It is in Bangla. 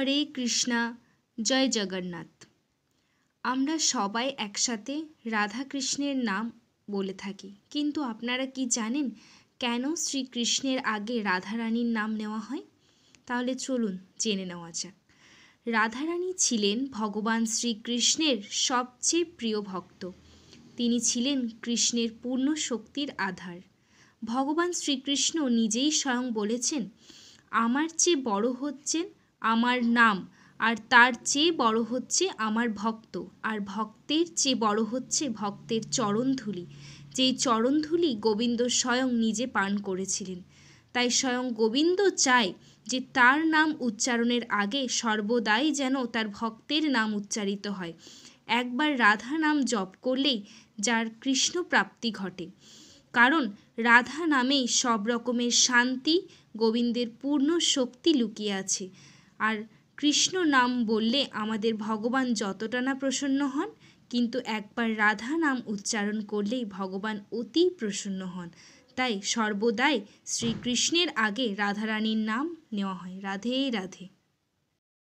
হরে কৃষ্ণা জয় জগন্নাথ আমরা সবাই একসাথে রাধা কৃষ্ণের নাম বলে থাকি কিন্তু আপনারা কি জানেন কেন শ্রীকৃষ্ণের আগে রাধারানীর নাম নেওয়া হয় তাহলে চলুন জেনে নেওয়া যাক রাধারানী ছিলেন ভগবান শ্রীকৃষ্ণের সবচেয়ে প্রিয় ভক্ত তিনি ছিলেন কৃষ্ণের পূর্ণ শক্তির আধার ভগবান শ্রীকৃষ্ণ নিজেই স্বয়ং বলেছেন আমার চেয়ে বড় হচ্ছেন আমার নাম আর তার চেয়ে বড় হচ্ছে আমার ভক্ত আর ভক্তের চেয়ে বড় হচ্ছে ভক্তের চরণধুলি যেই চরণধুলি গোবিন্দ স্বয়ং নিজে পান করেছিলেন তাই স্বয়ং গোবিন্দ চায় যে তার নাম উচ্চারণের আগে সর্বদাই যেন তার ভক্তের নাম উচ্চারিত হয় একবার রাধা নাম জপ করলেই যার কৃষ্ণ প্রাপ্তি ঘটে কারণ রাধা নামেই সব রকমের শান্তি গোবিন্দের পূর্ণ শক্তি লুকিয়ে আছে আর কৃষ্ণ নাম বললে আমাদের ভগবান যতটা না প্রসন্ন হন কিন্তু একবার রাধা নাম উচ্চারণ করলেই ভগবান অতি প্রসন্ন হন তাই সর্বদাই শ্রীকৃষ্ণের আগে রাধারানীর নাম নেওয়া হয় রাধে রাধে